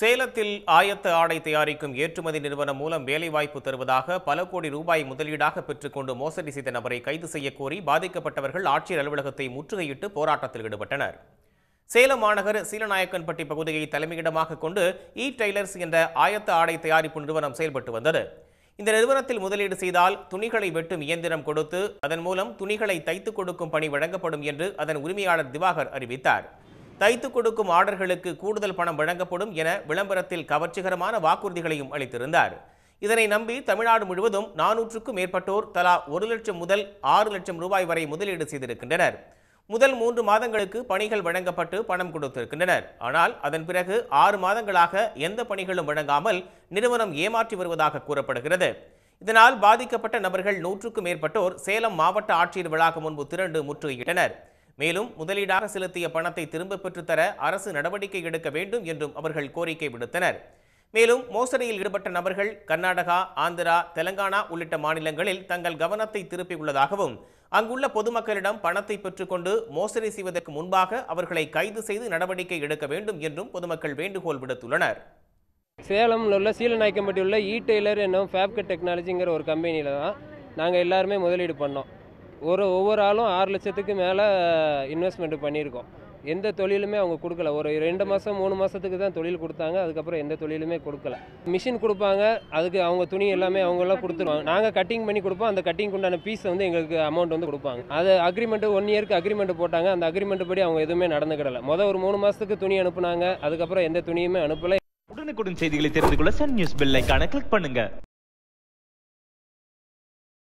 சேலத்தில் ஆயத்த ஆடை தயாரிக்கும் ஏற்றுமதி நிறுவனம் மூலம் வேலைவாய்ப்பு தருவதாக பல கோடி ரூபாய் முதலீடாக பெற்றுக்கொண்டு மோசடி செய்த நபரை கைது செய்யக்கோரி பாதிக்கப்பட்டவர்கள் ஆட்சியர் அலுவலகத்தை முற்றுகையிட்டு போராட்டத்தில் ஈடுபட்டனர் சேலம் மாநகர் சீலநாயக்கன்பட்டி பகுதியை தலைமையிடமாக கொண்டு இ டெய்லர்ஸ் என்ற ஆயத்த ஆடை தயாரிப்பு நிறுவனம் செயல்பட்டு வந்தது இந்த நிறுவனத்தில் முதலீடு செய்தால் துணிகளை வெட்டும் இயந்திரம் கொடுத்து அதன் மூலம் துணிகளை தைத்துக் கொடுக்கும் பணி வழங்கப்படும் என்று அதன் உரிமையாளர் திவாகர் அறிவித்தார் தைத்து கொடுக்கும் ஆர்டர்களுக்கு கூடுதல் பணம் வழங்கப்படும் என விளம்பரத்தில் கவர்ச்சிகரமான வாக்குறுதிகளையும் அளித்திருந்தார் இதனை நம்பி தமிழ்நாடு முழுவதும் நானூற்றுக்கும் மேற்பட்டோர் தலா ஒரு லட்சம் முதல் ஆறு லட்சம் ரூபாய் வரை முதலீடு செய்திருக்கின்றனர் முதல் மூன்று மாதங்களுக்கு பணிகள் வழங்கப்பட்டு பணம் கொடுத்திருக்கின்றனர் ஆனால் அதன் பிறகு ஆறு மாதங்களாக எந்த பணிகளும் வழங்காமல் நிறுவனம் ஏமாற்றி வருவதாக கூறப்படுகிறது இதனால் பாதிக்கப்பட்ட நபர்கள் நூற்றுக்கும் மேற்பட்டோர் சேலம் மாவட்ட ஆட்சியர் வளாகம் முன்பு திரண்டு முற்றுகையிட்டனர் மேலும் முதலீடாக செலுத்திய பணத்தை திரும்ப பெற்றுத்தர அரசு நடவடிக்கை எடுக்க வேண்டும் என்றும் அவர்கள் கோரிக்கை விடுத்தனர் மேலும் மோசடியில் ஈடுபட்ட நபர்கள் கர்நாடகா ஆந்திரா தெலங்கானா உள்ளிட்ட மாநிலங்களில் தங்கள் கவனத்தை திருப்பியுள்ளதாகவும் அங்குள்ள பொதுமக்களிடம் பணத்தை பெற்றுக்கொண்டு மோசடி செய்வதற்கு முன்பாக அவர்களை கைது செய்து நடவடிக்கை எடுக்க வேண்டும் என்றும் பொதுமக்கள் வேண்டுகோள் விடுத்துள்ளனர் சேலமில் உள்ள சீலநாயக்கம்பட்டி உள்ள இ டெய்லர் என்னும் ஃபேப்கட் டெக்னாலஜிங்கிற ஒரு கம்பெனியில் தான் நாங்கள் எல்லாருமே முதலீடு பண்ணோம் ஒரு ஒவ்வொரு ஆளும் ஆறு லட்சத்துக்கு மேலே இன்வெஸ்ட்மெண்ட் பண்ணியிருக்கோம் எந்த தொழிலுமே அவங்க கொடுக்கல ஒரு ரெண்டு மாதம் மூணு மாதத்துக்கு தான் தொழில் கொடுத்தாங்க அதுக்கப்புறம் எந்த தொழிலுமே கொடுக்கல மிஷின் கொடுப்பாங்க அதுக்கு அவங்க துணி எல்லாமே அவங்கெல்லாம் கொடுத்துருவாங்க நாங்கள் கட்டிங் பண்ணி கொடுப்போம் அந்த கட்டிங் உண்டான பீஸ் வந்து எங்களுக்கு அமௌண்ட் வந்து கொடுப்பாங்க அது அக்ரிமெண்ட் ஒன் இயருக்கு அக்ரிமெண்ட் போட்டாங்க அந்த அக்ரிமெண்ட் படி அவங்க எதுவுமே நடந்துக்கிடல மொதல் ஒரு மூணு மாதத்துக்கு துணி அனுப்புனாங்க அதுக்கப்புறம் எந்த துணியுமே அனுப்பலை உடனுக்குடன் செய்திகளை தெரிந்து கொள்ள சன் நியூஸ் பெல் ஐக்கான கிளிக் பண்ணுங்கள்